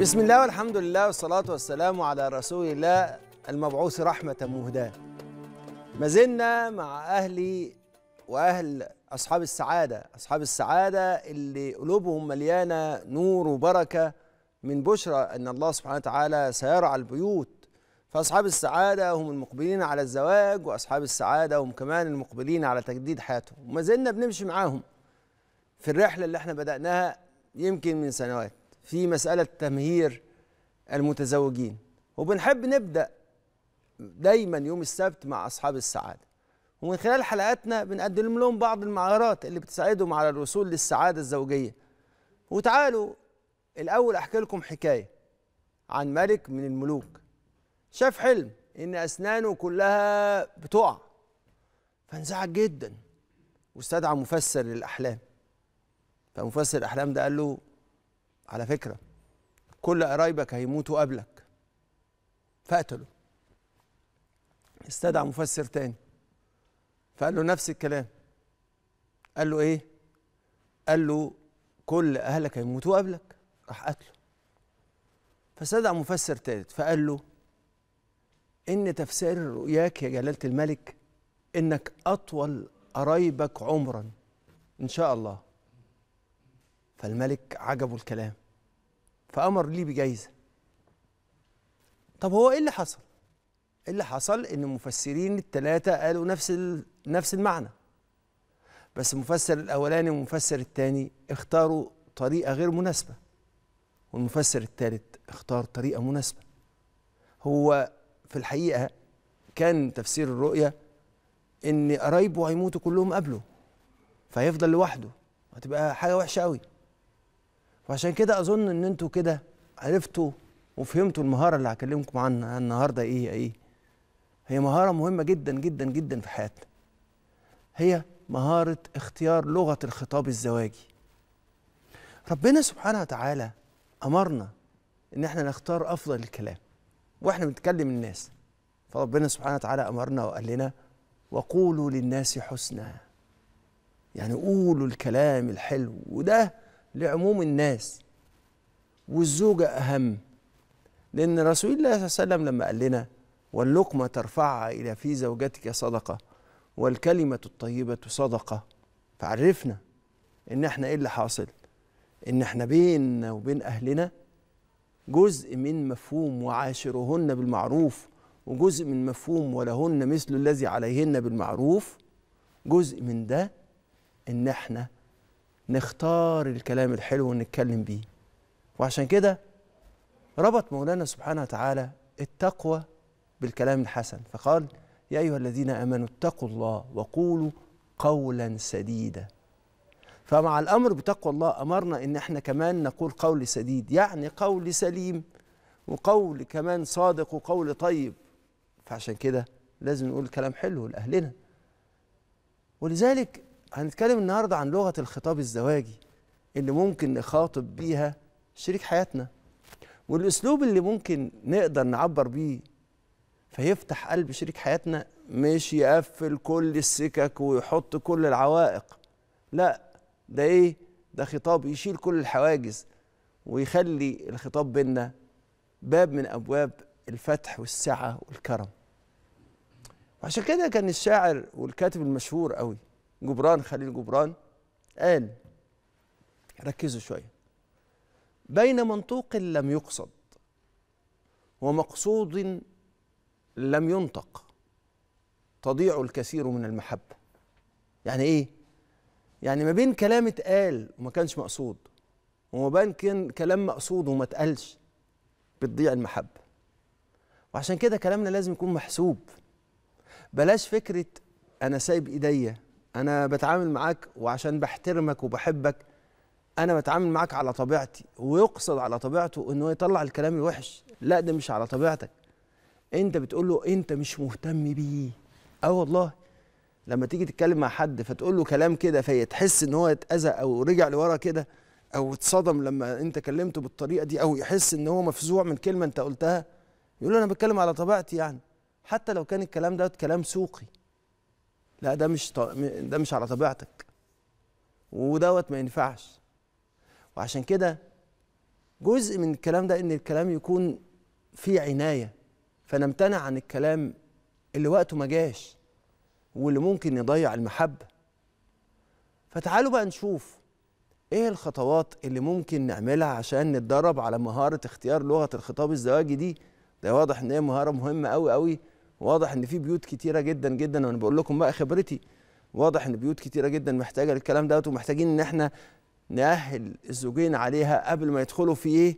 بسم الله والحمد لله والصلاة والسلام على رسول الله المبعوث رحمة مهداة ما زلنا مع أهلي وأهل أصحاب السعادة أصحاب السعادة اللي قلوبهم مليانة نور وبركة من بشرى أن الله سبحانه وتعالى سيرعى البيوت فأصحاب السعادة هم المقبلين على الزواج وأصحاب السعادة هم كمان المقبلين على تجديد حياتهم وما زلنا بنمشي معاهم في الرحلة اللي احنا بدأناها يمكن من سنوات في مسألة تمهير المتزوجين وبنحب نبدأ دايما يوم السبت مع أصحاب السعادة ومن خلال حلقاتنا بنقدم لهم بعض المعارات اللي بتساعدهم على الوصول للسعادة الزوجية وتعالوا الأول أحكي لكم حكاية عن ملك من الملوك شاف حلم إن أسنانه كلها بتقع فانزعج جدا واستدعى مفسر للأحلام فمفسر الأحلام ده قال له على فكرة كل قرايبك هيموتوا قبلك فقتله استدعى مفسر تاني فقال له نفس الكلام قال له ايه قال له كل اهلك هيموتوا قبلك راح قتله فاستدعى مفسر تالت فقال له ان تفسير رؤياك يا جلاله الملك انك اطول قرايبك عمرا ان شاء الله فالملك عجبه الكلام فامر لي بجايزه طب هو ايه اللي حصل ايه اللي حصل ان المفسرين الثلاثه قالوا نفس ال... نفس المعنى بس المفسر الاولاني والمفسر الثاني اختاروا طريقه غير مناسبه والمفسر الثالث اختار طريقه مناسبه هو في الحقيقه كان تفسير الرؤيه ان قرايبه هيموتوا كلهم قبله فهيفضل لوحده هتبقى حاجه وحشه قوي وعشان كده اظن ان انتوا كده عرفتوا وفهمتوا المهاره اللي هكلمكم عنها النهارده ايه ايه هي مهاره مهمه جدا جدا جدا في حياتنا هي مهاره اختيار لغه الخطاب الزواجي ربنا سبحانه وتعالى امرنا ان احنا نختار افضل الكلام واحنا بنتكلم الناس فربنا سبحانه وتعالى امرنا وقال لنا وقولوا للناس حسنا يعني قولوا الكلام الحلو وده لعموم الناس والزوجة أهم لأن رسول الله صلى الله عليه وسلم لما قال لنا واللقمة ترفعها إلى في زوجتك صدقة والكلمة الطيبة صدقة فعرفنا إن إحنا إيه اللي حاصل إن إحنا بيننا وبين أهلنا جزء من مفهوم وعاشرهن بالمعروف وجزء من مفهوم ولهن مثل الذي عليهن بالمعروف جزء من ده إن إحنا نختار الكلام الحلو ونتكلم بيه وعشان كده ربط مولانا سبحانه وتعالى التقوى بالكلام الحسن فقال يا أيها الذين آمنوا اتقوا الله وقولوا قولا سديدا فمع الأمر بتقوى الله أمرنا إن احنا كمان نقول قول سديد يعني قول سليم وقول كمان صادق وقول طيب فعشان كده لازم نقول كلام حلو لأهلنا ولذلك هنتكلم النهارده عن لغه الخطاب الزواجي اللي ممكن نخاطب بيها شريك حياتنا والاسلوب اللي ممكن نقدر نعبر بيه فيفتح قلب شريك حياتنا مش يقفل كل السكك ويحط كل العوائق لا ده ايه ده خطاب يشيل كل الحواجز ويخلي الخطاب بينا باب من ابواب الفتح والسعه والكرم وعشان كده كان الشاعر والكاتب المشهور قوي جبران خليل جبران قال ركزوا شويه بين منطوق لم يقصد ومقصود لم ينطق تضيع الكثير من المحبه يعني ايه يعني ما بين كلام اتقال وما كانش مقصود وما بين كلام مقصود وما اتقالش بتضيع المحبه وعشان كده كلامنا لازم يكون محسوب بلاش فكره انا سايب ايديا انا بتعامل معاك وعشان بحترمك وبحبك انا بتعامل معاك على طبيعتي ويقصد على طبيعته ان هو يطلع الكلام الوحش لا ده مش على طبيعتك انت بتقول له انت مش مهتم بيه اه والله لما تيجي تتكلم مع حد فتقول له كلام كده فيتحس ان هو اتاذى او رجع لورا كده او اتصدم لما انت كلمته بالطريقه دي او يحس ان هو مفزوع من كلمه انت قلتها يقول انا بتكلم على طبيعتي يعني حتى لو كان الكلام ده كلام سوقي لا ده مش ط... ده مش على طبيعتك ودوت ما ينفعش وعشان كده جزء من الكلام ده ان الكلام يكون فيه عنايه فنمتنع عن الكلام اللي وقته ما جاش واللي ممكن يضيع المحبه فتعالوا بقى نشوف ايه الخطوات اللي ممكن نعملها عشان نتدرب على مهاره اختيار لغه الخطاب الزواجي دي ده واضح ان هي مهاره مهمه قوي قوي واضح ان في بيوت كتيره جدا جدا وانا بقول لكم بقى خبرتي واضح ان بيوت كتيره جدا محتاجه الكلام دوت ومحتاجين ان احنا نأهل الزوجين عليها قبل ما يدخلوا في ايه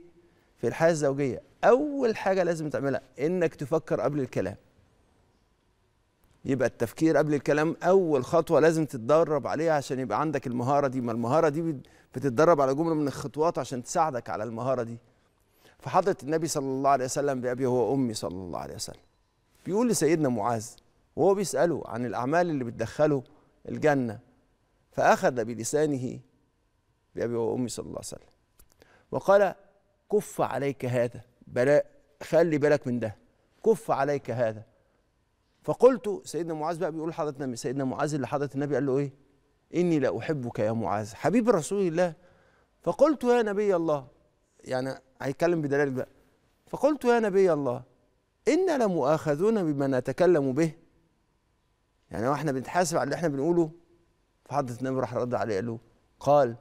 في الحياه الزوجيه اول حاجه لازم تعملها انك تفكر قبل الكلام يبقى التفكير قبل الكلام اول خطوه لازم تتدرب عليها عشان يبقى عندك المهاره دي ما المهاره دي بتتدرب على جمله من الخطوات عشان تساعدك على المهاره دي فحضره النبي صلى الله عليه وسلم بابي هو امي صلى الله عليه وسلم بيقول لسيدنا معاذ وهو بيسأله عن الأعمال اللي بتدخله الجنة فأخذ بلسانه بأبي وأمي صلى الله عليه وسلم وقال كف عليك هذا بلا خلي بالك من ده كف عليك هذا فقلت سيدنا معاذ بقى بيقول حضرتنا سيدنا معاذ اللي حضرة النبي قال له ايه إني لا أحبك يا معاذ حبيب رسول الله فقلت يا نبي الله يعني هيتكلم بدلالة بقى فقلت يا نبي الله إنا لمؤاخذون بما نتكلم به يعني واحنا بنتحاسب على اللي احنا بنقوله فحضرة النبي راح رد عليه قال له قال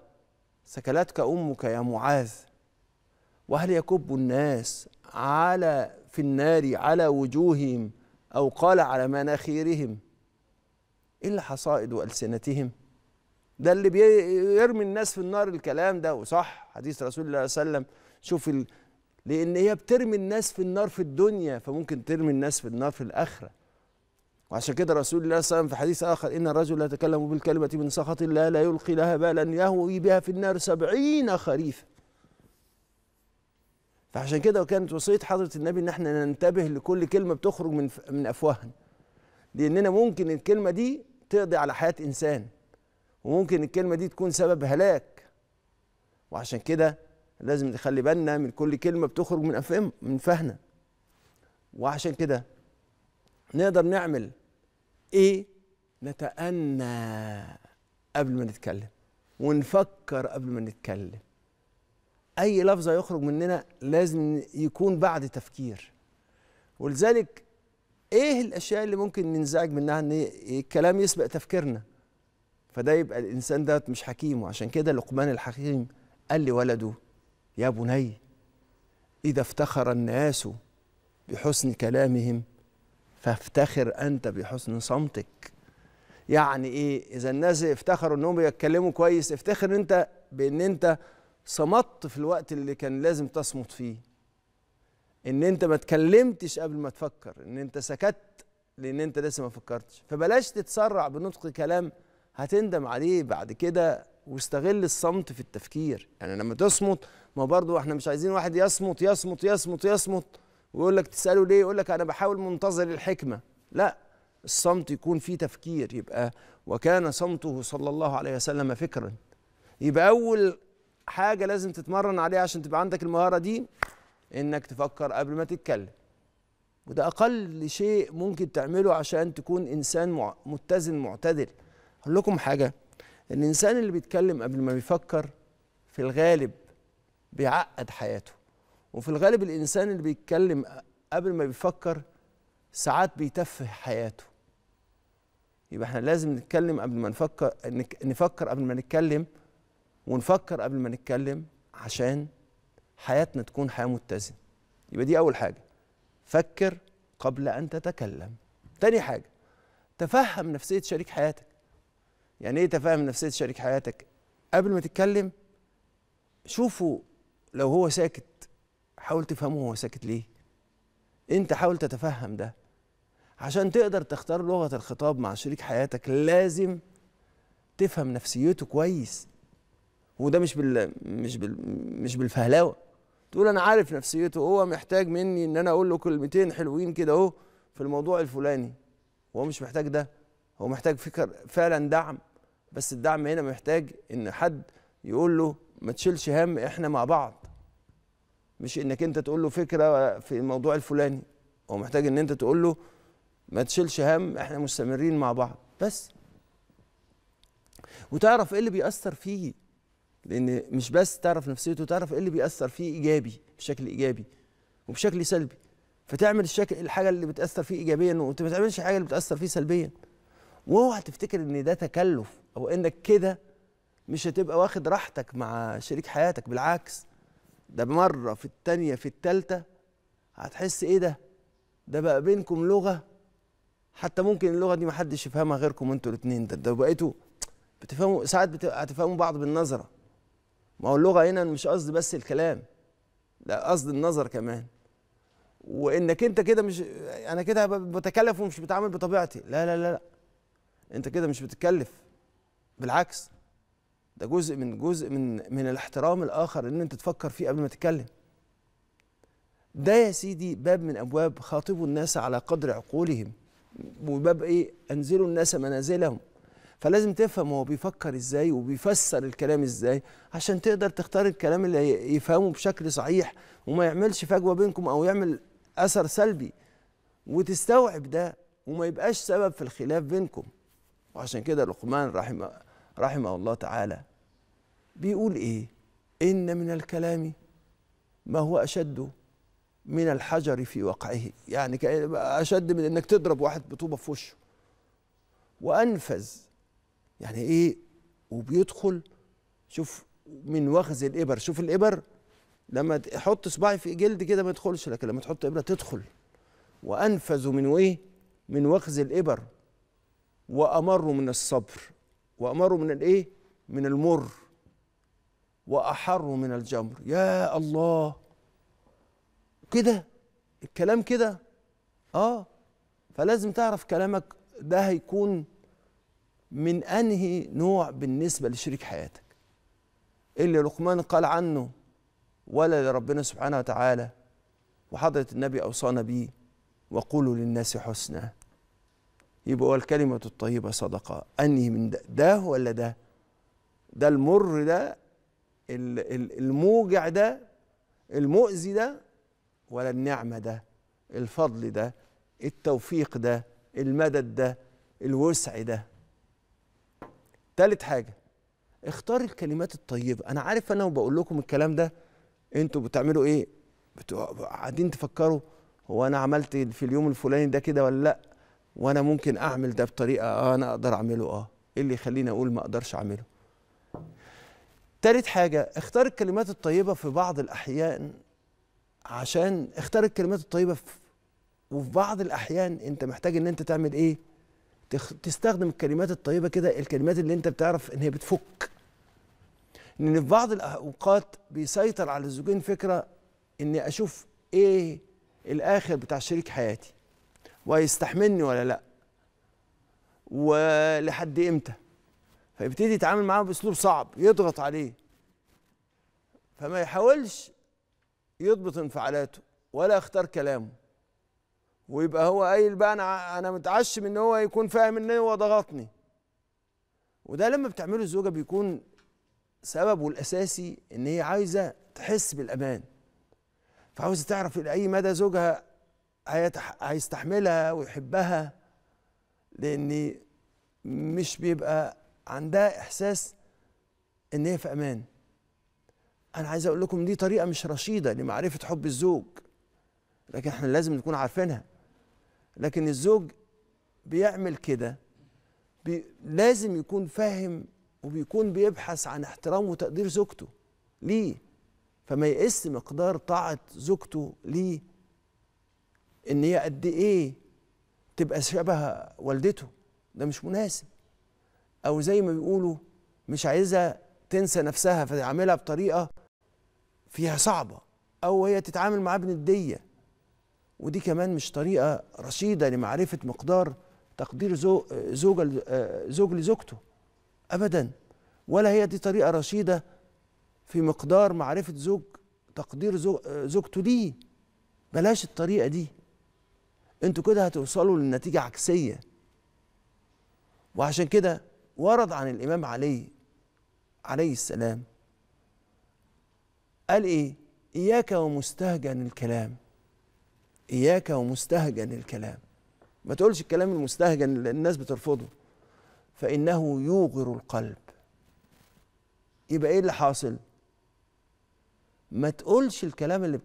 سكلتك أمك يا معاذ وهل يكب الناس على في النار على وجوههم أو قال على مناخيرهم إلا حصائد ألسنتهم ده اللي بيرمي الناس في النار الكلام ده وصح حديث رسول الله صلى الله عليه وسلم شوف لان هي بترمي الناس في النار في الدنيا فممكن ترمي الناس في النار في الاخره وعشان كده رسول الله صلى الله عليه وسلم في حديث اخر ان الرجل لا يتكلم بالكلمه من سخط الله لا يلقي لها بالا يهوي بها في النار سبعين خريفا فعشان كده كانت وصيه حضره النبي ان احنا ننتبه لكل كلمه بتخرج من من افواهنا لاننا ممكن الكلمه دي تقضي على حياه انسان وممكن الكلمه دي تكون سبب هلاك وعشان كده لازم نخلي بالنا من كل كلمه بتخرج من افهم من فهنا وعشان كده نقدر نعمل ايه نتأنى قبل ما نتكلم ونفكر قبل ما نتكلم اي لفظ يخرج مننا لازم يكون بعد تفكير ولذلك ايه الاشياء اللي ممكن ننزعج منها ان الكلام يسبق تفكيرنا فده يبقى الانسان ده مش حكيم وعشان كده لقمان الحكيم قال لولده يا بني إذا افتخر الناس بحسن كلامهم فافتخر أنت بحسن صمتك يعني إيه إذا الناس افتخروا أنهم بيتكلموا كويس افتخر أنت بأن أنت صمت في الوقت اللي كان لازم تصمت فيه ان انت ما اتكلمتش قبل ما تفكر ان انت سكت لان انت لسه ما فكرتش فبلاش تتسرع بنطق كلام هتندم عليه بعد كده واستغل الصمت في التفكير يعني لما تصمت ما برضو احنا مش عايزين واحد يصمت يصمت يصمت يصمت ويقول لك تساله ليه يقول لك انا بحاول منتظر الحكمه لا الصمت يكون فيه تفكير يبقى وكان صمته صلى الله عليه وسلم فكرا يبقى اول حاجه لازم تتمرن عليها عشان تبقى عندك المهاره دي انك تفكر قبل ما تتكلم وده اقل شيء ممكن تعمله عشان تكون انسان متزن معتدل اقول لكم حاجه الانسان اللي بيتكلم قبل ما بيفكر في الغالب بيعقد حياته وفي الغالب الانسان اللي بيتكلم قبل ما بيفكر ساعات بيتفه حياته يبقى احنا لازم نتكلم قبل ما نفكر نفكر قبل ما نتكلم ونفكر قبل ما نتكلم عشان حياتنا تكون حياه متزنه يبقى دي اول حاجه فكر قبل ان تتكلم تاني حاجه تفهم نفسيه شريك حياتك يعني ايه تفهم نفسيه شريك حياتك قبل ما تتكلم شوفوا لو هو ساكت حاول تفهمه هو ساكت ليه انت حاول تتفهم ده عشان تقدر تختار لغة الخطاب مع شريك حياتك لازم تفهم نفسيته كويس وده مش بال مش بال مش بالفهلاوه تقول انا عارف نفسيته هو محتاج مني ان انا اقول له كلمتين حلوين كده اهو في الموضوع الفلاني هو مش محتاج ده هو محتاج فكر فعلا دعم بس الدعم هنا محتاج ان حد يقول له ما تشيلش هم احنا مع بعض مش انك انت تقول له فكره في الموضوع الفلاني هو محتاج ان انت تقول له ما تشيلش هم احنا مستمرين مع بعض بس وتعرف ايه اللي بيأثر فيه لان مش بس تعرف نفسيته تعرف ايه اللي بيأثر فيه ايجابي بشكل ايجابي وبشكل سلبي فتعمل الشكل الحاجه اللي بتأثر فيه ايجابيا وانت ما تعملش الحاجه اللي بتأثر فيه سلبيا واوعى تفتكر ان ده تكلف او انك كده مش هتبقى واخد راحتك مع شريك حياتك بالعكس ده مرة في التانية في التالتة هتحس ايه ده ده بقى بينكم لغة حتى ممكن اللغة دي محدش يفهمها غيركم انتوا الاتنين ده ده بقيتوا بتفهموا ساعات هتفهموا بعض بالنظرة ما هو اللغة هنا مش قصد بس الكلام لا قصد النظر كمان وانك انت كده مش انا كده بتكلف ومش بتعامل بطبيعتي لا لا لا, لا. انت كده مش بتتكلف بالعكس ده جزء من جزء من من الاحترام الاخر ان انت تفكر فيه قبل ما تتكلم ده يا سيدي باب من ابواب خاطبوا الناس على قدر عقولهم وباب ايه انزلوا الناس منازلهم فلازم تفهم هو بيفكر ازاي وبيفسر الكلام ازاي عشان تقدر تختار الكلام اللي يفهمه بشكل صحيح وما يعملش فجوه بينكم او يعمل اثر سلبي وتستوعب ده وما يبقاش سبب في الخلاف بينكم وعشان كده لقمان رحمه رحمه الله تعالى بيقول ايه ان من الكلام ما هو اشد من الحجر في وقعه يعني اشد من انك تضرب واحد بطوبه في وشه وانفذ يعني ايه وبيدخل شوف من وخز الابر شوف الابر لما احط صباعي في جلد كده ما يدخلش لكن لما تحط ابره تدخل وانفذ من ايه من وخز الابر وامر من الصبر وأمر من الإيه؟ من المر وأحر من الجمر يا الله كده الكلام كده آه فلازم تعرف كلامك ده هيكون من أنهي نوع بالنسبة لشريك حياتك اللي لقمان قال عنه ولا لربنا سبحانه وتعالى وحضرة النبي أوصانا بيه وقولوا للناس حسنًا يبقى والكلمة الطيبة صدقة أنهي من ده, ده ولا ده ده المر ده الموجع ده المؤذي ده ولا النعمة ده الفضل ده التوفيق ده المدد ده الوسع ده تالت حاجة اختار الكلمات الطيبة أنا عارف أنا وبقول لكم الكلام ده أنتوا بتعملوا إيه قاعدين تفكروا هو أنا عملت في اليوم الفلاني ده كده ولا لأ وانا ممكن اعمل ده بطريقه اه انا اقدر اعمله اه ايه اللي يخليني اقول ما اقدرش اعمله تالت حاجه اختار الكلمات الطيبه في بعض الاحيان عشان اختار الكلمات الطيبه في وفي بعض الاحيان انت محتاج ان انت تعمل ايه تخ... تستخدم الكلمات الطيبه كده الكلمات اللي انت بتعرف ان هي بتفك ان في بعض الاوقات بيسيطر على الزوجين فكره اني اشوف ايه الاخر بتاع شريك حياتي وهيستحملني ولا لا ولحد امتى فيبتدي يتعامل معاه باسلوب صعب يضغط عليه فما يحاولش يضبط انفعالاته ولا يختار كلامه ويبقى هو قايل بقى انا انا متعشم ان هو يكون فاهم ان هو ضغطني وده لما بتعمله الزوجه بيكون سببه الاساسي ان هي عايزه تحس بالامان فعاوزه تعرف الى اي مدى زوجها هيستحملها ويحبها لان مش بيبقى عندها احساس ان هي في امان انا عايز اقول لكم دي طريقه مش رشيده لمعرفه حب الزوج لكن احنا لازم نكون عارفينها لكن الزوج بيعمل كده بي لازم يكون فاهم وبيكون بيبحث عن احترام وتقدير زوجته ليه فما يقس مقدار طاعه زوجته ليه ان هي قد ايه تبقى شبه والدته ده مش مناسب او زي ما بيقولوا مش عايزه تنسى نفسها فتعاملها بطريقه فيها صعبه او هي تتعامل معاه بنديه ودي كمان مش طريقه رشيده لمعرفه مقدار تقدير زوج زوج لزوجته ابدا ولا هي دي طريقه رشيده في مقدار معرفه زوج تقدير زوجته ليه بلاش الطريقه دي انتوا كده هتوصلوا لنتيجه عكسيه وعشان كده ورد عن الامام علي عليه السلام قال ايه اياك ومستهجن الكلام اياك ومستهجن الكلام ما تقولش الكلام المستهجن اللي الناس بترفضه فانه يوغر القلب يبقى ايه اللي حاصل ما تقولش الكلام اللي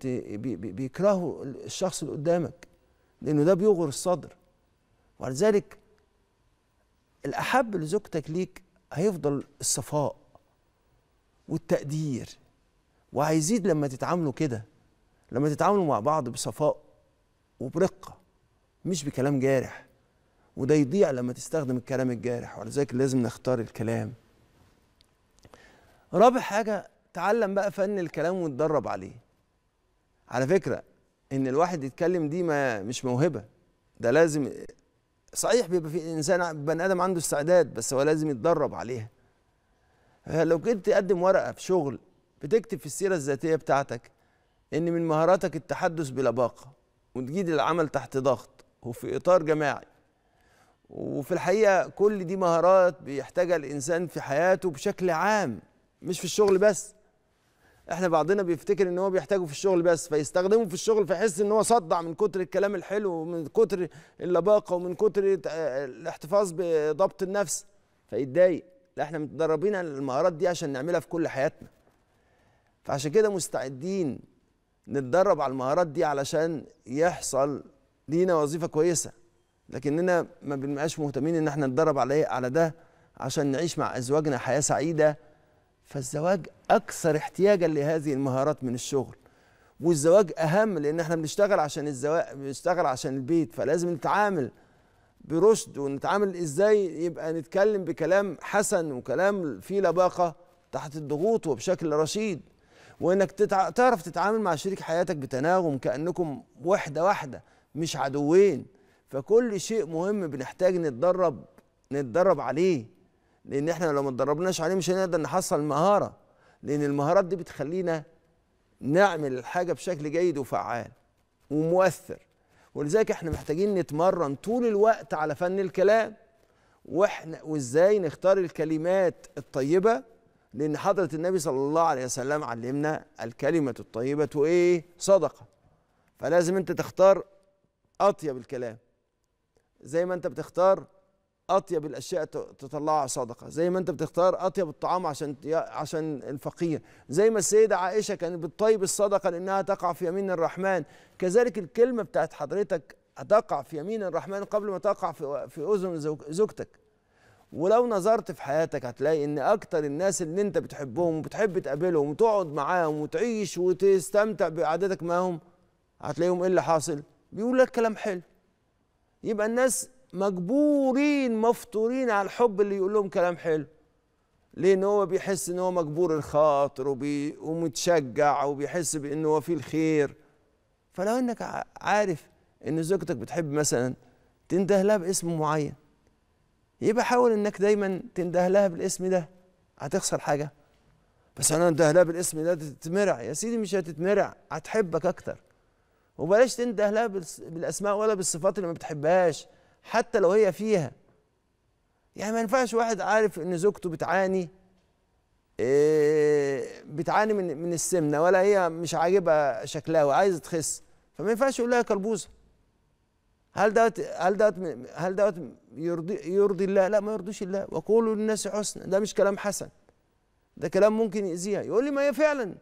بيكرهه الشخص اللي قدامك لأنه ده بيغر الصدر ولذلك الأحب لزوجتك ليك هيفضل الصفاء والتقدير وهيزيد لما تتعاملوا كده لما تتعاملوا مع بعض بصفاء وبرقة مش بكلام جارح وده يضيع لما تستخدم الكلام الجارح ولذلك لازم نختار الكلام رابع حاجة تعلم بقى فن الكلام وتدرب عليه على فكرة ان الواحد يتكلم دي ما مش موهبه ده لازم صحيح بيبقى في انسان بني ادم عنده استعداد بس هو لازم يتدرب عليها آه، لو كنت تقدم ورقه في شغل بتكتب في السيره الذاتيه بتاعتك ان من مهاراتك التحدث بلباقه وتجيد العمل تحت ضغط وفي اطار جماعي وفي الحقيقه كل دي مهارات بيحتاجها الانسان في حياته بشكل عام مش في الشغل بس احنا بعضنا بيفتكر ان هو بيحتاجه في الشغل بس فيستخدمه في الشغل فيحس ان هو صدع من كتر الكلام الحلو ومن كتر اللباقه ومن كتر آه، الاحتفاظ بضبط النفس فيتضايق لا احنا متدربين على المهارات دي عشان نعملها في كل حياتنا فعشان كده مستعدين نتدرب على المهارات دي علشان يحصل لينا وظيفه كويسه لكننا ما بنبقاش مهتمين ان احنا نتدرب على على ده عشان نعيش مع ازواجنا حياه سعيده فالزواج اكثر احتياجا لهذه المهارات من الشغل والزواج اهم لان احنا بنشتغل عشان الزواج بنشتغل عشان البيت فلازم نتعامل برشد ونتعامل ازاي يبقى نتكلم بكلام حسن وكلام فيه لباقه تحت الضغوط وبشكل رشيد وانك تتع... تعرف تتعامل مع شريك حياتك بتناغم كانكم وحده واحده مش عدوين فكل شيء مهم بنحتاج نتدرب نتدرب عليه لان احنا لو ما اتدربناش عليه مش هنقدر نحصل مهاره لان المهارات دي بتخلينا نعمل الحاجه بشكل جيد وفعال ومؤثر ولذلك احنا محتاجين نتمرن طول الوقت على فن الكلام واحنا وازاي نختار الكلمات الطيبه لان حضره النبي صلى الله عليه وسلم علمنا الكلمه الطيبه ايه صدقه فلازم انت تختار اطيب الكلام زي ما انت بتختار اطيب الاشياء تطلعها صدقه زي ما انت بتختار اطيب الطعام عشان عشان الفقير زي ما السيده عائشه كانت بتطيب الصدقه لانها تقع في يمين الرحمن كذلك الكلمه بتاعت حضرتك هتقع في يمين الرحمن قبل ما تقع في في اذن زوجتك ولو نظرت في حياتك هتلاقي ان اكتر الناس اللي انت بتحبهم وبتحب تقابلهم وتقعد معاهم وتعيش وتستمتع بقعدتك معاهم هتلاقيهم ايه اللي حاصل بيقول لك كلام حلو يبقى الناس مجبورين مفطورين على الحب اللي يقول لهم كلام حلو لان هو بيحس ان هو مجبور الخاطر وبي ومتشجع وبيحس بانه هو فيه الخير فلو انك عارف ان زوجتك بتحب مثلا تنده لها باسم معين يبقى حاول انك دايما تنده لها بالاسم ده هتخسر حاجه بس انا انده لها بالاسم ده تتمرع يا سيدي مش هتتمرع هتحبك اكتر وبلاش تنده لها بالاسماء ولا بالصفات اللي ما بتحبهاش حتى لو هي فيها يعني ما ينفعش واحد عارف ان زوجته بتعاني آه، بتعاني من من السمنه ولا هي مش عاجبها شكلها وعايزه تخس فما ينفعش يقول لها كربوزه هل دوت هل دوت هل دوت يرضي يرضي الله لا ما يرضيش الله وقولوا للناس حسنا ده مش كلام حسن ده كلام ممكن يأذيها يقول لي ما هي فعلا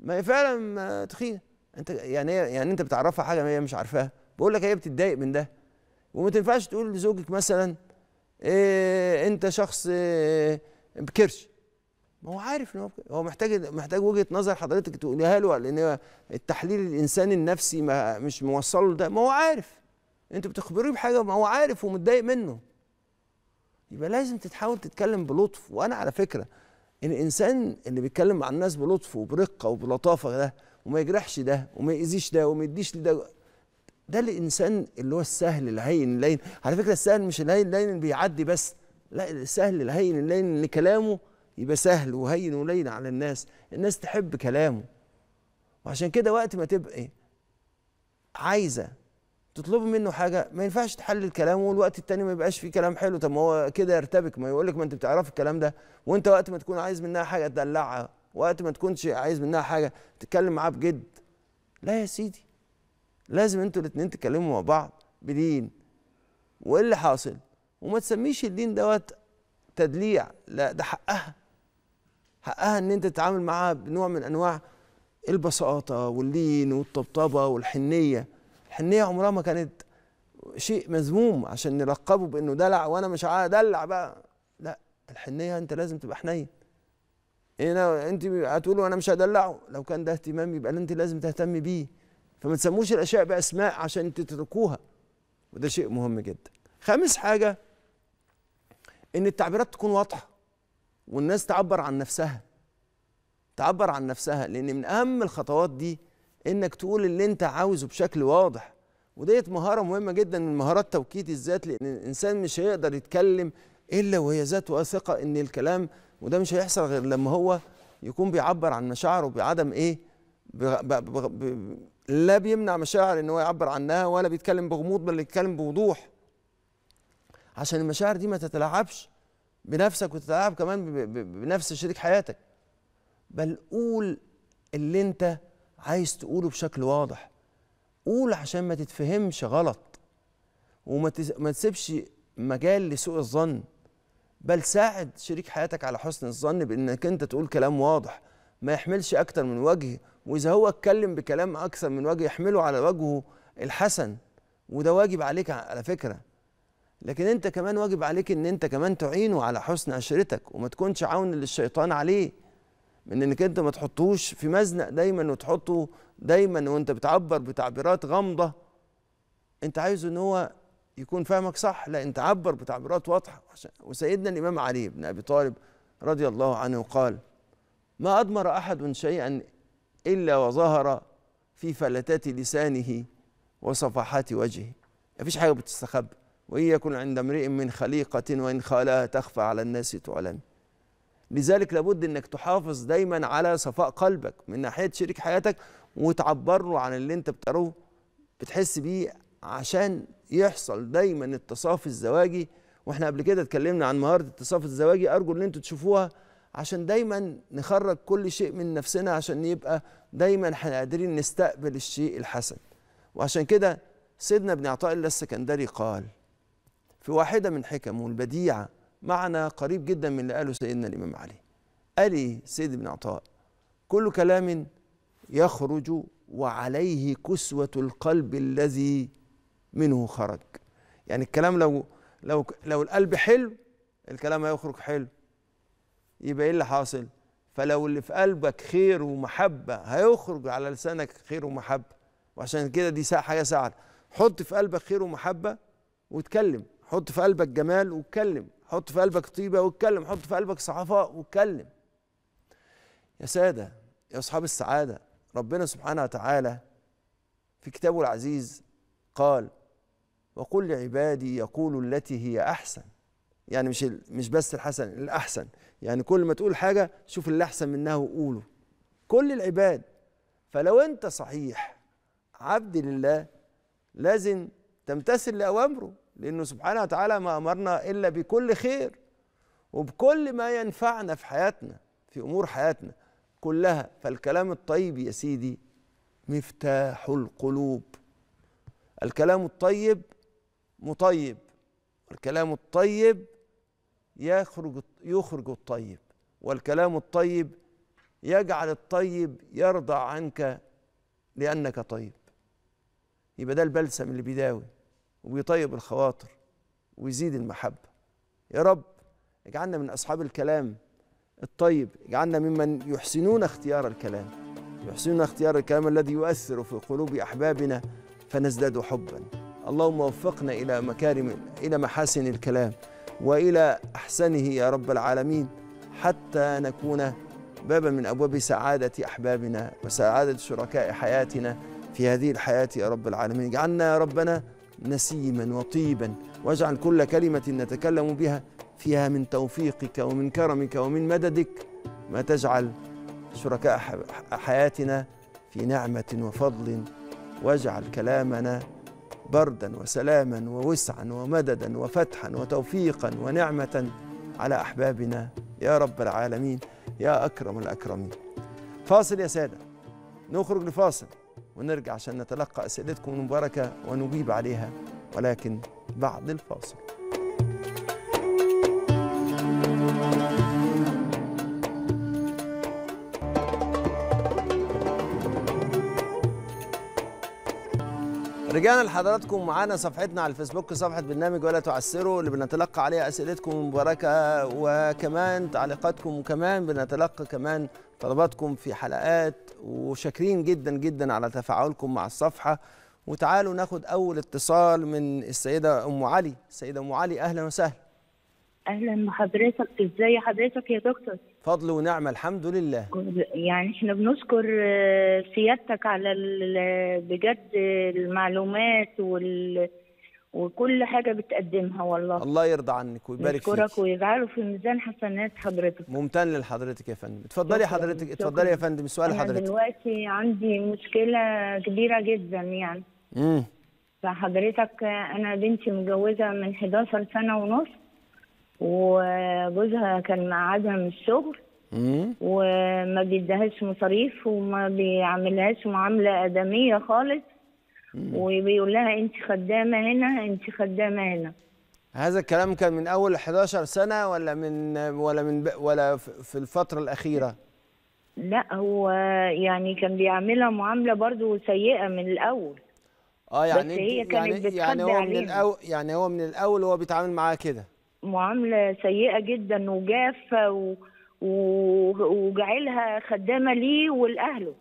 ما هي فعلا تخينه انت يعني يعني انت بتعرفها حاجه هي مش عارفاها بقول لك هي بتتضايق من ده وما تنفعش تقول لزوجك مثلا إيه انت شخص إيه بكرش ما هو عارف ان هو هو محتاج محتاج وجهه نظر حضرتك تقولها له لان التحليل الانساني النفسي ما مش موصله ده ما هو عارف انت بتخبريه بحاجه ما هو عارف ومتضايق منه يبقى لازم تتحاول تتكلم بلطف وانا على فكره الانسان اللي بيتكلم مع الناس بلطف وبرقه وبلطافه ده وما يجرحش ده وما يأذيش ده وما يديش ده ده الانسان اللي هو السهل الهين اللين على فكره السهل مش الهين اللين اللي بيعدي بس لا السهل الهين اللين اللي كلامه يبقى سهل وهين ولين على الناس الناس تحب كلامه وعشان كده وقت ما تبقى عايزه تطلبي منه حاجه ما ينفعش تحلل كلامه والوقت التاني ما يبقاش فيه كلام حلو طب ما هو كده يرتبك ما يقول لك ما انت بتعرفي الكلام ده وانت وقت ما تكون عايز منها حاجه تدلعها وقت ما تكونش عايز منها حاجه تتكلم معاه بجد لا يا سيدي لازم انتوا الاتنين تتكلموا مع بعض بدين وايه اللي حاصل وما تسميش الدين دوت تدليع لا ده حقها حقها ان انت تتعامل معاها بنوع من انواع البساطه واللين والطبطبه والحنيه الحنيه عمرها ما كانت شيء مذموم عشان نلقبه بانه دلع وانا مش ادلع بقى لا الحنيه انت لازم تبقى حنين إيه انت هتقولوا انا مش هدلعه لو كان ده اهتمام يبقى انت لازم تهتمي بيه فما تسموش الاشياء باسماء عشان تتركوها وده شيء مهم جدا خامس حاجه ان التعبيرات تكون واضحه والناس تعبر عن نفسها تعبر عن نفسها لان من اهم الخطوات دي انك تقول اللي انت عاوزه بشكل واضح وديت مهاره مهمه جدا من مهارات توكيد الذات لان الانسان مش هيقدر يتكلم الا وهي ذات واثقه ان الكلام وده مش هيحصل غير لما هو يكون بيعبر عن مشاعره بعدم ايه لا بيمنع مشاعر ان هو يعبر عنها ولا بيتكلم بغموض بل بيتكلم بوضوح عشان المشاعر دي ما تتلاعبش بنفسك وتتلاعب كمان بنفس شريك حياتك بل قول اللي انت عايز تقوله بشكل واضح قول عشان ما تتفهمش غلط وما تسيبش مجال لسوء الظن بل ساعد شريك حياتك على حسن الظن بانك انت تقول كلام واضح ما يحملش اكتر من وجه واذا هو اتكلم بكلام اكثر من وجه يحمله على وجهه الحسن وده واجب عليك على فكره لكن انت كمان واجب عليك ان انت كمان تعينه على حسن عشرتك وما تكونش عون للشيطان عليه من انك انت ما تحطوش في مزنق دايما وتحطه دايما وانت بتعبر بتعبيرات غامضه انت عايزه ان هو يكون فاهمك صح لا انت عبر بتعبيرات واضحه وسيدنا الامام علي بن ابي طالب رضي الله عنه قال ما اضمر احد شيئا إلا وظهر في فلتات لسانه وصفحات وجهه مفيش حاجة بتستخبى وإن يكن عند امرئ من خليقة وإن خالها تخفى على الناس تعلم لذلك لابد انك تحافظ دايما على صفاء قلبك من ناحيه شريك حياتك وتعبر له عن اللي انت بتروه بتحس بيه عشان يحصل دايما التصافي الزواجي واحنا قبل كده اتكلمنا عن مهاره التصافي الزواجي ارجو ان انتوا تشوفوها عشان دايما نخرج كل شيء من نفسنا عشان يبقى دايما قادرين نستقبل الشيء الحسن وعشان كده سيدنا ابن عطاء الله السكندري قال في واحده من حكمه البديعه معنى قريب جدا من اللي قاله سيدنا الامام علي قال سيد ابن عطاء كل كلام يخرج وعليه كسوه القلب الذي منه خرج يعني الكلام لو لو لو القلب حلو الكلام هيخرج حلو يبقى ايه اللي حاصل فلو اللي في قلبك خير ومحبه هيخرج على لسانك خير ومحبه وعشان كده دي حاجه سعاده حط في قلبك خير ومحبه واتكلم حط في قلبك جمال واتكلم حط في قلبك طيبه واتكلم حط في قلبك صحفاء واتكلم يا ساده يا اصحاب السعاده ربنا سبحانه وتعالى في كتابه العزيز قال وقل لعبادي يقولوا التي هي احسن يعني مش مش بس الحسن الاحسن يعني كل ما تقول حاجة شوف اللي أحسن منها وقوله كل العباد فلو أنت صحيح عبد لله لازم تمتثل لأوامره لأنه سبحانه وتعالى ما أمرنا إلا بكل خير وبكل ما ينفعنا في حياتنا في أمور حياتنا كلها فالكلام الطيب يا سيدي مفتاح القلوب الكلام الطيب مطيب والكلام الطيب يخرج يخرج الطيب والكلام الطيب يجعل الطيب يرضى عنك لأنك طيب يبقى ده البلسم اللي بيداوي وبيطيب الخواطر ويزيد المحبة يا رب اجعلنا من أصحاب الكلام الطيب اجعلنا ممن يحسنون اختيار الكلام يحسنون اختيار الكلام الذي يؤثر في قلوب أحبابنا فنزداد حبا اللهم وفقنا إلى مكارم إلى محاسن الكلام والى احسنه يا رب العالمين حتى نكون بابا من ابواب سعاده احبابنا وسعاده شركاء حياتنا في هذه الحياه يا رب العالمين اجعلنا يا ربنا نسيما وطيبا واجعل كل كلمه نتكلم بها فيها من توفيقك ومن كرمك ومن مددك ما تجعل شركاء حياتنا في نعمه وفضل واجعل كلامنا بردا وسلاما ووسعا ومددا وفتحا وتوفيقا ونعمه على احبابنا يا رب العالمين يا اكرم الاكرمين. فاصل يا ساده نخرج لفاصل ونرجع عشان نتلقى اسئلتكم المباركه ونجيب عليها ولكن بعد الفاصل. رجعنا لحضراتكم معانا صفحتنا على الفيسبوك صفحة برنامج ولا تعسروا اللي بنتلقى عليها أسئلتكم المباركة وكمان تعليقاتكم وكمان بنتلقى كمان طلباتكم في حلقات وشاكرين جدا جدا على تفاعلكم مع الصفحة وتعالوا ناخد أول اتصال من السيدة أم علي السيدة أم علي أهلا وسهلا أهلا بحضرتك إزاي حضرتك يا دكتور فضل ونعمه الحمد لله يعني احنا بنشكر آه، سيادتك على بجد المعلومات وال وكل حاجه بتقدمها والله الله يرضى عنك ويبارك فيك يشكرك ويجعله في ميزان حسنات حضرتك ممتن لحضرتك يا فندم اتفضلي حضرتك اتفضلي يا فندم سؤال حضرتك انا دلوقتي عندي مشكله كبيره جدا يعني امم فحضرتك آه، انا بنتي متجوزه من 11 سنه ونص وجوزها كان مقعدها من الشغل وما بيديهاش مصاريف وما بيعملهاش معامله ادميه خالص وبيقول لها انت خدامه هنا انت خدامه هنا هذا الكلام كان من اول 11 سنه ولا من ولا من ولا في الفتره الاخيره لا هو يعني كان بيعملها معامله برضو سيئه من الاول اه يعني بس هي كانت يعني, يعني هو من الاول يعني هو من الاول هو بيتعامل معاها كده معامله سيئه جدا وجافه و... وجعلها خدامه ليه ولاهله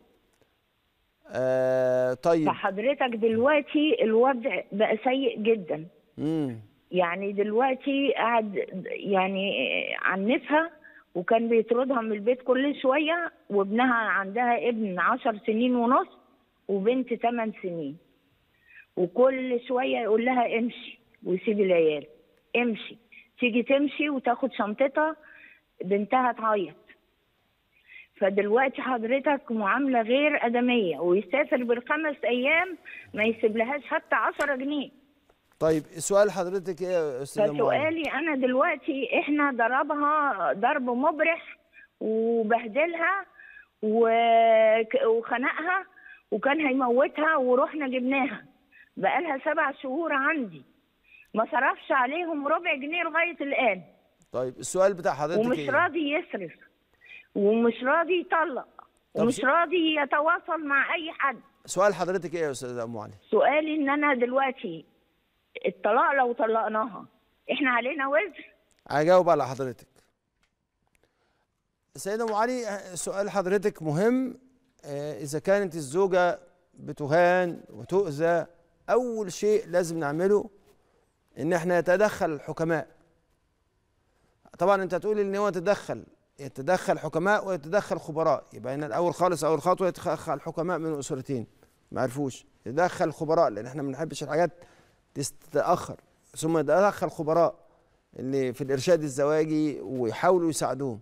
آه طيب فحضرتك دلوقتي الوضع بقى سيء جدا مم. يعني دلوقتي قاعد يعني عنفها وكان بيطردها من البيت كل شويه وابنها عندها ابن عشر سنين ونص وبنت ثمان سنين وكل شويه يقول لها امشي ويسيب العيال امشي تيجي تمشي وتاخد شنطتها بنتها تعيط فدلوقتي حضرتك معامله غير ادميه ويسافر بالخمس ايام ما يسيب لهاش حتى 10 جنيه طيب سؤال حضرتك ايه يا استاذه سؤالي انا دلوقتي احنا ضربها ضرب مبرح وبهدلها وخنقها وكان هيموتها ورحنا جبناها بقالها سبع شهور عندي ما صرفش عليهم ربع جنيه لغايه الان طيب السؤال بتاع حضرتك ومش ايه؟ راضي يصرف ومش راضي يطلق ومش س... راضي يتواصل مع اي حد سؤال حضرتك ايه يا استاذ ام علي سؤالي ان انا دلوقتي الطلاق لو طلقناها احنا علينا وزر هجاوب على حضرتك سيدة ام علي سؤال حضرتك مهم آه، اذا كانت الزوجه بتهان وتؤذى اول شيء لازم نعمله ان احنا يتدخل الحكماء طبعا انت تقول ان هو تدخل يتدخل حكماء ويتدخل خبراء يبقى هنا الاول خالص اول خطوه يتدخل حكماء من اسرتين ما عرفوش يتدخل خبراء لان احنا ما بنحبش الحاجات تتاخر ثم يتدخل خبراء اللي في الارشاد الزواجي ويحاولوا يساعدوهم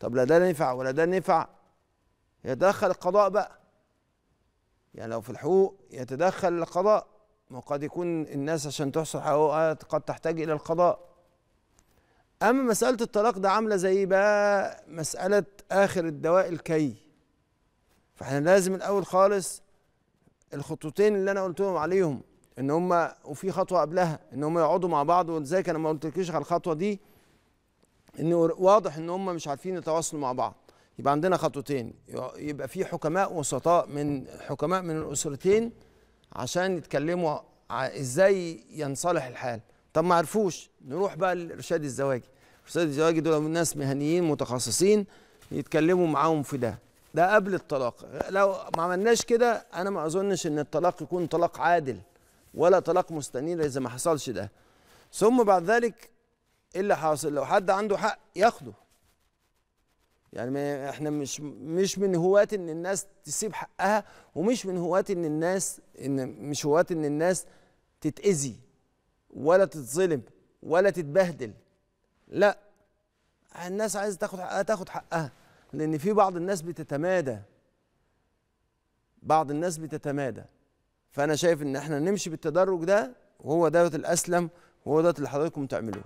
طب لا ده نفع ولا ده نفع يتدخل القضاء بقى يعني لو في الحقوق يتدخل القضاء وقد يكون الناس عشان تحصل حقوقها قد تحتاج الى القضاء اما مساله الطلاق ده عامله زي بقى مساله اخر الدواء الكي فاحنا لازم الاول خالص الخطوتين اللي انا قلتهم عليهم ان هم وفي خطوه قبلها ان هم يقعدوا مع بعض وازاي انا ما قلتلكيش على الخطوه دي ان واضح ان هم مش عارفين يتواصلوا مع بعض يبقى عندنا خطوتين يبقى في حكماء وسطاء من حكماء من الاسرتين عشان يتكلموا ازاي ينصلح الحال طب ما عرفوش نروح بقى لارشاد الزواجي ارشاد الزواجي دول ناس مهنيين متخصصين يتكلموا معاهم في ده ده قبل الطلاق لو ما عملناش كده انا ما اظنش ان الطلاق يكون طلاق عادل ولا طلاق مستنير اذا ما حصلش ده ثم بعد ذلك ايه اللي حاصل لو حد عنده حق ياخده يعني ما احنا مش مش من هواة ان الناس تسيب حقها ومش من هواة ان الناس ان مش هواة ان الناس تتأذي ولا تتظلم ولا تتبهدل لا الناس عايزه تاخد حقها تاخد حقها لان في بعض الناس بتتمادى بعض الناس بتتمادى فانا شايف ان احنا نمشي بالتدرج ده وهو ده الاسلم وهو ده اللي حضراتكم تعملوه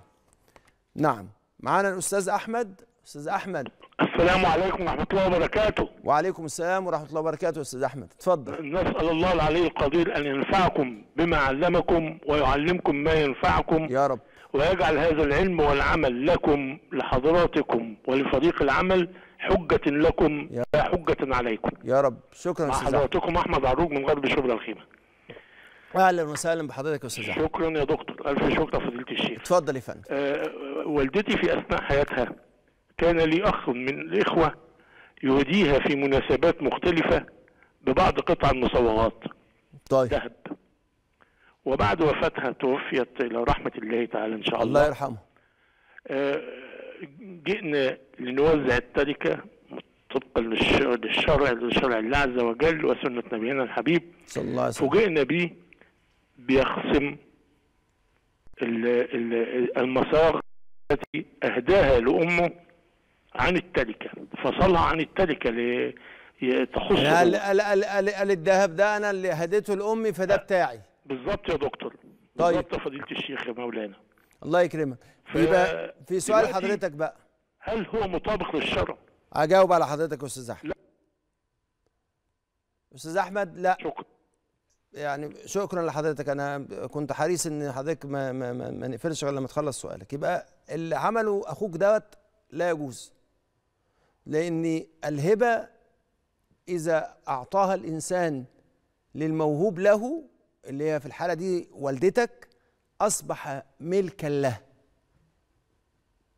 نعم معانا الاستاذ احمد استاذ احمد السلام عليكم ورحمه الله وبركاته وعليكم السلام ورحمه الله وبركاته استاذ احمد اتفضل نسال الله العلي القدير ان ينفعكم بما علمكم ويعلمكم ما ينفعكم يا رب ويجعل هذا العلم والعمل لكم لحضراتكم ولفريق العمل حجة لكم لا حجة عليكم يا رب شكرا استاذ حضراتكم احمد عروج من غرب شبرا الخيمة اهلا وسهلا بحضرتك يا استاذ شكرا يا دكتور الف شكر فضيله الشيخ اتفضل يا فندم أه والدتي في اثناء حياتها كان لي أخ من الإخوة يهديها في مناسبات مختلفة ببعض قطع المصوغات طيب ذهب وبعد وفاتها توفيت إلى رحمة الله تعالى إن شاء الله الله يرحمها آه، جئنا لنوزع التركة طبقا للشرع لشرع الله عز وجل وسنة نبينا الحبيب صلى الله عليه وسلم فوجئنا به بيخصم المصاغ التي أهداها لأمه عن التركه فصلها عن التركه تخص قال يعني قال الذهب ده انا اللي هديته لامي فده آه، بتاعي بالظبط يا دكتور طيب بالظبط فضيله الشيخ يا مولانا الله يكرمك ف... يبقى في سؤال حضرتك بقى هل هو مطابق للشرع؟ اجاوب على حضرتك يا استاذ احمد لا استاذ احمد لا شكرا يعني شكرا لحضرتك انا كنت حريص ان حضرتك ما ما, ما نقفلش غير لما تخلص سؤالك يبقى اللي عمله اخوك دوت لا يجوز لأن الهبة إذا أعطاها الإنسان للموهوب له اللي هي في الحالة دي والدتك أصبح ملكا له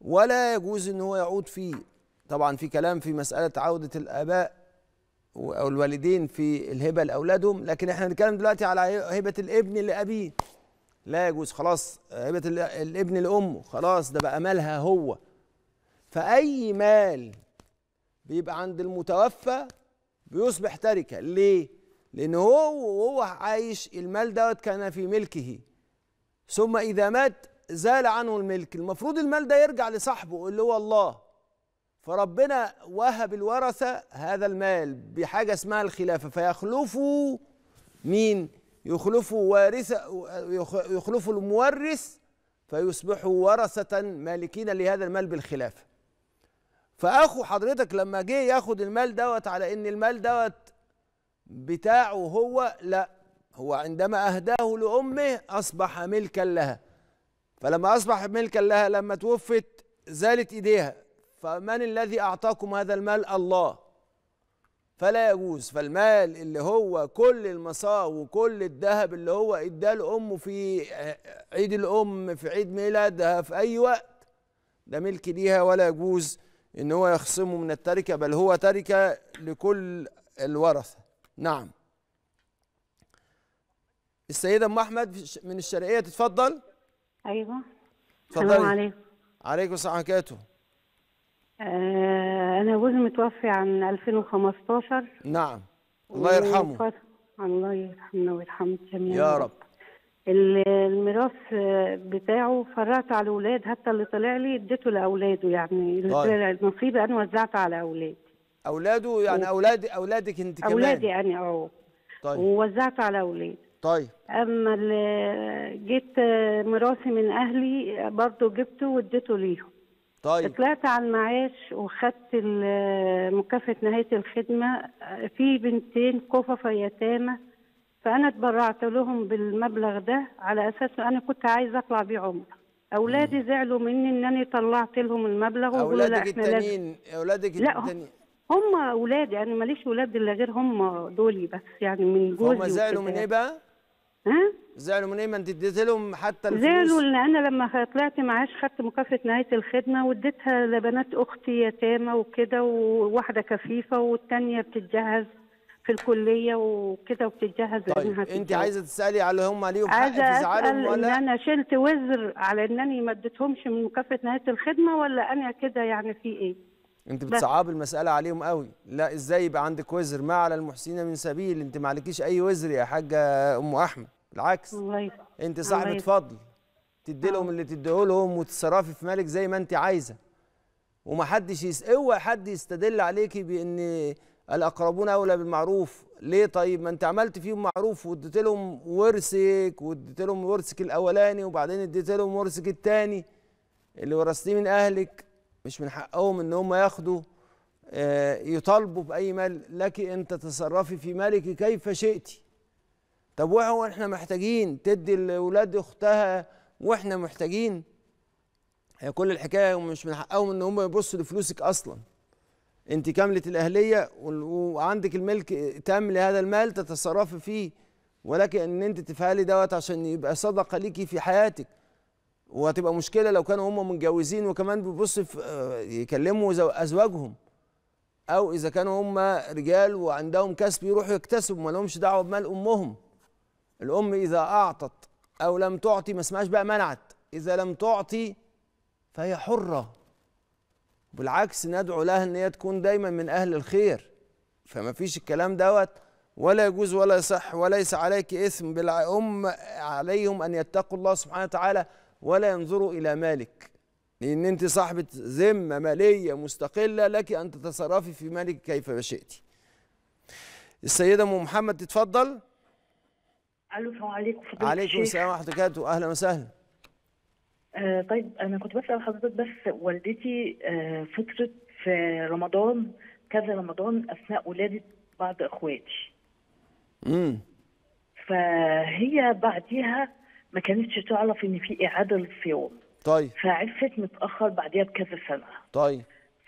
ولا يجوز ان هو يعود فيه طبعا في كلام في مساله عوده الاباء او الوالدين في الهبه لاولادهم لكن احنا بنتكلم دلوقتي على هبه الابن لابيه لا يجوز خلاص هبه الابن لامه خلاص ده بقى مالها هو فاي مال بيبقى عند المتوفى بيصبح تركه ليه لان هو وهو عايش المال دوت كان في ملكه ثم اذا مات زال عنه الملك المفروض المال ده يرجع لصاحبه اللي هو الله فربنا وهب الورثه هذا المال بحاجه اسمها الخلافه فيخلفوا مين يخلفوا وارثه يخلفوا المورث فيصبحوا ورثه مالكين لهذا المال بالخلافه فاخو حضرتك لما جه ياخد المال دوت على ان المال دوت بتاعه هو لا هو عندما اهداه لامه اصبح ملكا لها فلما اصبح ملكا لها لما توفت زالت ايديها فمن الذي اعطاكم هذا المال الله فلا يجوز فالمال اللي هو كل المصاع وكل الذهب اللي هو اداه لامه في عيد الام في عيد ميلادها في اي وقت ده ملك ليها ولا يجوز ان هو يخصمه من التركه بل هو تركه لكل الورثه نعم السيده ام احمد من الشرقيه تتفضل ايوه السلام عليكم عليكم السلام وبركاته آه، انا جوزي متوفي عن 2015 نعم الله يرحمه الله يرحمنا ويرحم الجميع يا رب الميراث بتاعه فرعت على الاولاد حتى اللي طلع لي اديته لاولاده يعني طيب. النصيب انا وزعته على اولادي اولاده يعني و... اولاد اولادك انت كمان اولادي انا يعني، اه طيب ووزعته على اولادي طيب اما جيت ميراثي من اهلي برضه جبته واديته ليهم طيب طلعت على المعاش وخدت مكافاه نهايه الخدمه في بنتين كففه يتامى فأنا تبرعت لهم بالمبلغ ده على أساس أنا كنت عايزة أطلع بيه عمره أولادي زعلوا مني إن أنا طلعت لهم المبلغ أولادك التانيين أولادك التانيين هم أولادي أنا ماليش أولاد إلا غير هم دولي بس يعني من جوزي هم زعلوا من إيه يعني. بقى؟ ها؟ زعلوا من ايه ما انت اديت لهم حتى الفلوس زعلوا ان انا لما طلعت معاش خدت مكافاه نهايه الخدمه واديتها لبنات اختي يتامى وكده وواحده كفيفه والثانيه بتتجهز في الكليه وكده وبتتجهز طيب انت عايزه تسالي على هم ليهم حق في زعلهم ولا ان انا شلت وزر على انني ما اديتهمش من مكافاه نهايه الخدمه ولا انا كده يعني في ايه انت بتصعب المساله عليهم قوي لا ازاي يبقى عندك وزر ما على المحسنين من سبيل انت ما عليكيش اي وزر يا حاجه ام احمد بالعكس انت صاحبه فضل تدي لهم آه. اللي تديه لهم وتتصرفي في مالك زي ما انت عايزه ومحدش يس... اوعى حد يستدل عليكي بان الأقربون أولى بالمعروف ليه طيب ما أنت عملت فيهم معروف واديت لهم ورثك واديت لهم ورثك الأولاني وبعدين اديت لهم ورثك الثاني اللي ورثتيه من أهلك مش من حقهم إن هم ياخدوا آه، يطالبوا بأي مال لك أن تتصرفي في مالك كيف شئت طب وهو احنا محتاجين تدي لأولاد أختها وإحنا محتاجين هي كل الحكاية ومش من حقهم إن هم يبصوا لفلوسك أصلاً انت كامله الاهليه وعندك الملك تام لهذا المال تتصرفي فيه ولكن ان انت تفعلي دوت عشان يبقى صدقه ليكي في حياتك وهتبقى مشكله لو كانوا هم متجوزين وكمان بيبص آه، يكلموا ازواجهم او اذا كانوا هم رجال وعندهم كسب يروحوا يكتسبوا ما لهمش دعوه بمال امهم الام اذا اعطت او لم تعطي ما اسمهاش بقى منعت اذا لم تعطي فهي حره بالعكس ندعو لها ان هي تكون دايما من اهل الخير فما فيش الكلام دوت ولا يجوز ولا يصح وليس عليك اثم بالام عليهم ان يتقوا الله سبحانه وتعالى ولا ينظروا الى مالك لان انت صاحبه ذمه ماليه مستقله لك ان تتصرفي في مالك كيف شئت السيده ام محمد تتفضل الو السلام عليكم عليكم السلام ورحمه الله وبركاته اهلا وسهلا آه، طيب انا كنت بسال حضرتك بس والدتي آه، فطرت في رمضان كذا رمضان اثناء ولاده بعض اخواتي امم فهي بعديها ما كانتش تعرف ان في اعاده للصيام طيب فعرفت متاخر بعديها بكذا سنه طيب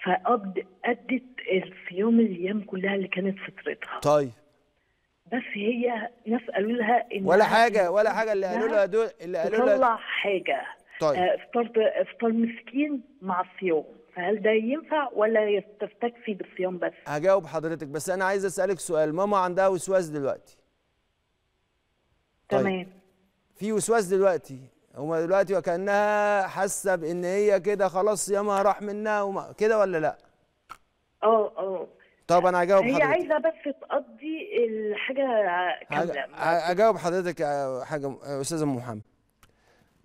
فقد ادت الصيام الايام كلها اللي كانت فطرتها طيب بس هي ناس قالوا لها ان ولا حاجه ولا حاجه اللي قالوا لها دول اللي قالوا لها تطلع حاجه طيب. آه، افطار افطار مسكين مع الصيام فهل ده ينفع ولا تستكفي بالصيام بس هجاوب حضرتك بس انا عايز اسالك سؤال ماما عندها وسواس دلوقتي طيب. تمام في وسواس دلوقتي هما دلوقتي وكانها حاسه بان هي كده خلاص صيامها راح منها وما كده ولا لا اه اه طب انا هجاوب حضرتك هي عايزه بس تقضي الحاجه كامله هجاوب حضرتك آه، حاجه آه، استاذه محمد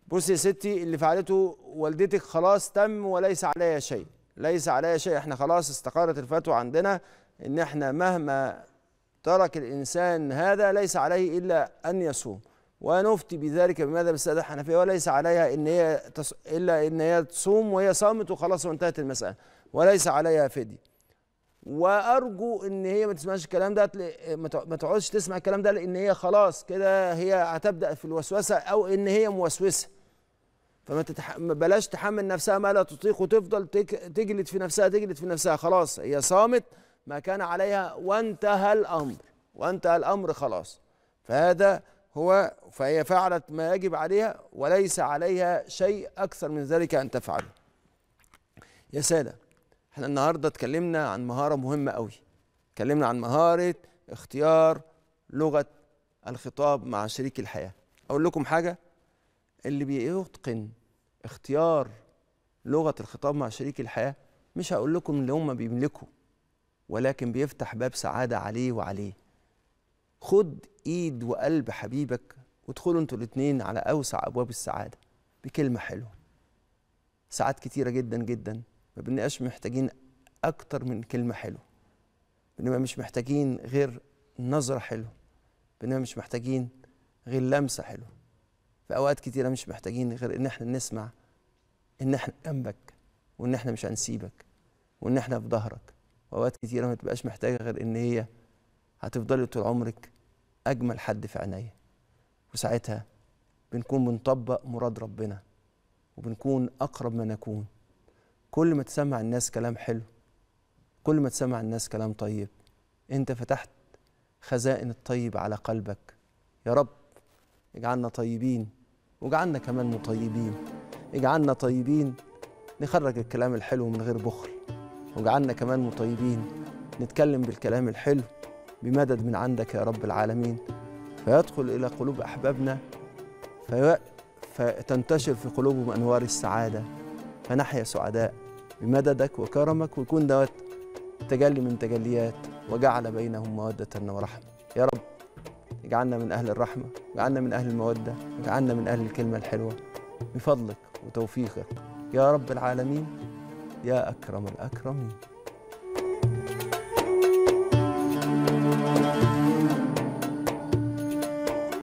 بصي يا ستي اللي فعلته والدتك خلاص تم وليس عليا شيء ليس عليا شيء احنا خلاص استقرت الفتوى عندنا ان احنا مهما ترك الانسان هذا ليس عليه الا ان يصوم ونفتي بذلك بماذا بالساده الحنفيه وليس عليها ان هي تص... الا ان هي تصوم وهي صامت وخلاص وانتهت المساله وليس عليها فدي وارجو ان هي ما تسمعش الكلام ده ما تقعدش تسمع الكلام ده لان هي خلاص كده هي هتبدا في الوسوسه او ان هي موسوسه فما تتح... بلاش تحمل نفسها ما لا تطيق وتفضل تك... تجلد في نفسها تجلد في نفسها خلاص هي صامت ما كان عليها وانتهى الامر وانتهى الامر خلاص فهذا هو فهي فعلت ما يجب عليها وليس عليها شيء اكثر من ذلك ان تفعله يا ساده احنا النهارده اتكلمنا عن مهاره مهمه قوي اتكلمنا عن مهاره اختيار لغه الخطاب مع شريك الحياه اقول لكم حاجه اللي بيتقن اختيار لغه الخطاب مع شريك الحياه مش هقول لكم اللي هم بيملكوا ولكن بيفتح باب سعاده عليه وعليه خد ايد وقلب حبيبك وادخلوا انتوا الاثنين على اوسع ابواب السعاده بكلمه حلوه ساعات كتيره جدا جدا ما بنبقاش محتاجين اكتر من كلمه حلوه بنبقى مش محتاجين غير نظره حلوه بنبقى مش محتاجين غير لمسه حلوه في اوقات كتيره مش محتاجين غير ان احنا نسمع ان احنا جنبك وان احنا مش هنسيبك وان احنا في ظهرك واوقات كتيره ما تبقاش محتاجه غير ان هي هتفضلي طول عمرك اجمل حد في عينيا وساعتها بنكون بنطبق مراد ربنا وبنكون اقرب ما نكون كل ما تسمع الناس كلام حلو كل ما تسمع الناس كلام طيب انت فتحت خزائن الطيب على قلبك يا رب اجعلنا طيبين واجعلنا كمان مطيبين اجعلنا طيبين نخرج الكلام الحلو من غير بخل واجعلنا كمان مطيبين نتكلم بالكلام الحلو بمدد من عندك يا رب العالمين فيدخل إلى قلوب أحبابنا في... فتنتشر في قلوبهم أنوار السعادة فنحيا سعداء بمددك وكرمك ويكون دوت تجلي من تجليات وجعل بينهم مودة ورحمة يا رب اجعلنا من أهل الرحمة اجعلنا من أهل المودة اجعلنا من أهل الكلمة الحلوة بفضلك وتوفيقك يا رب العالمين يا أكرم الأكرمين